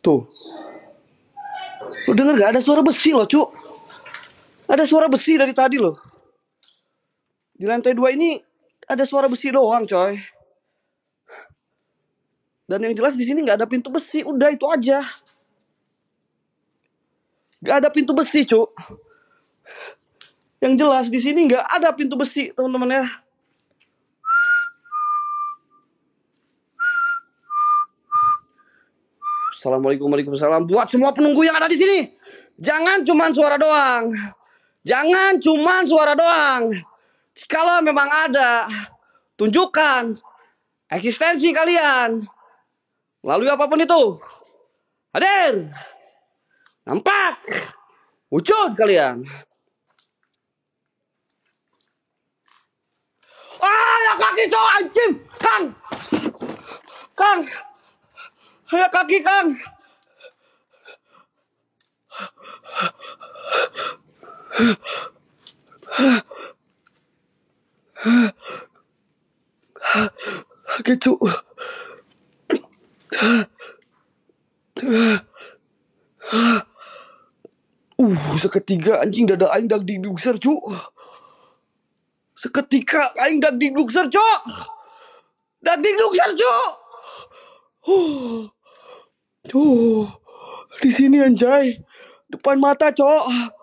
Tuh. Lo denger gak? Ada suara besi loh, Cuk. Ada suara besi dari tadi loh. Di lantai dua ini ada suara besi doang, coy. Dan yang jelas di sini nggak ada pintu besi, udah itu aja. Gak ada pintu besi, Cuk. Yang jelas di sini nggak ada pintu besi, teman-teman ya. Assalamualaikum Waalaikumsalam buat semua penunggu yang ada di sini. Jangan cuman suara doang. Jangan cuman suara doang. Kalau memang ada, tunjukkan eksistensi kalian. Lalu apapun itu, hadir. Nampak wujud kalian. Ah, ya kaki cowok anjing, Kang. Kang. Saya kaki, Kang. Gitu. Uh, seketika anjing dada aing di dukser cu. Seketika aing di dukser cu. di dukser cu. Uh. Tuh, di sini anjay. Depan mata, cok.